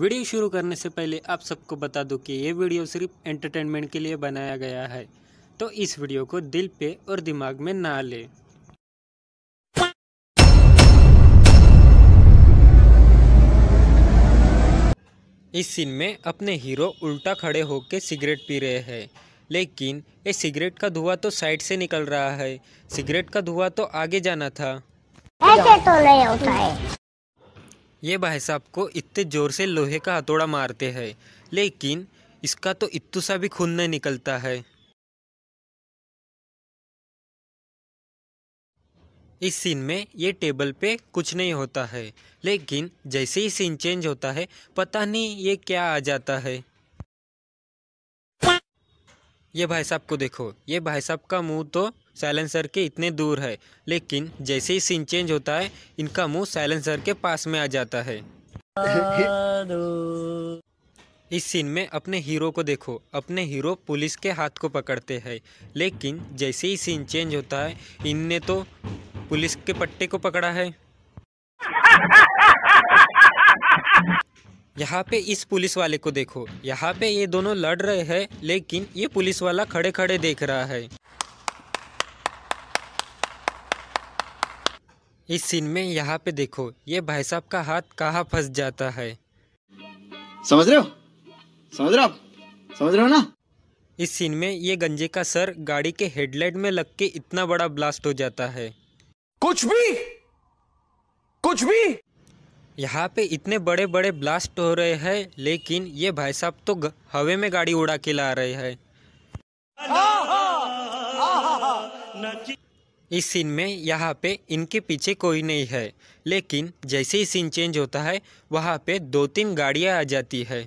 video शुरू करने से पहले आप सबको बता दूं कि ये वीडियो सिर्फ एंटरटेनमेंट के लिए बनाया गया है तो इस वीडियो को दिल पे और दिमाग में ना ले इस सीन में अपने हीरो उल्टा खड़े होकर सिगरेट पी रहे हैं लेकिन ये सिगरेट का धुआं तो साइड से निकल रहा है सिगरेट का धुआं तो आगे जाना था ऐसे तो नहीं होता है ये भाई साहब को इतने ज़ोर से लोहे का हथौड़ा मारते हैं लेकिन इसका तो इतू सा भी खून नहीं निकलता है इस सीन में ये टेबल पे कुछ नहीं होता है लेकिन जैसे ही सीन चेंज होता है पता नहीं ये क्या आ जाता है ये भाई साहब को देखो ये भाई साहब का मुंह तो साइलेंसर के इतने दूर है लेकिन जैसे ही सीन चेंज होता है इनका मुंह साइलेंसर के पास में आ जाता है इस सीन में अपने हीरो को देखो अपने हीरो पुलिस के हाथ को पकड़ते हैं लेकिन जैसे ही सीन चेंज होता है इनने तो पुलिस के पट्टे को पकड़ा है यहाँ पे इस पुलिस वाले को देखो यहाँ पे ये दोनों लड़ रहे हैं लेकिन ये पुलिस वाला खड़े खड़े देख रहा है इस सीन में यहाँ पे देखो ये भाई साहब का हाथ कहाँ फंस जाता है समझ रहे हो समझ रहे हो समझ रहे हो ना इस सीन में ये गंजे का सर गाड़ी के हेडलाइट में लग के इतना बड़ा ब्लास्ट हो जाता है कुछ भी कुछ भी यहाँ पे इतने बड़े बड़े ब्लास्ट हो रहे हैं लेकिन ये भाई साहब तो हवे में गाड़ी उड़ा के ला रहे हैं इस सीन में यहाँ पे इनके पीछे कोई नहीं है लेकिन जैसे ही सीन चेंज होता है वहाँ पे दो तीन गाड़ियाँ आ जाती है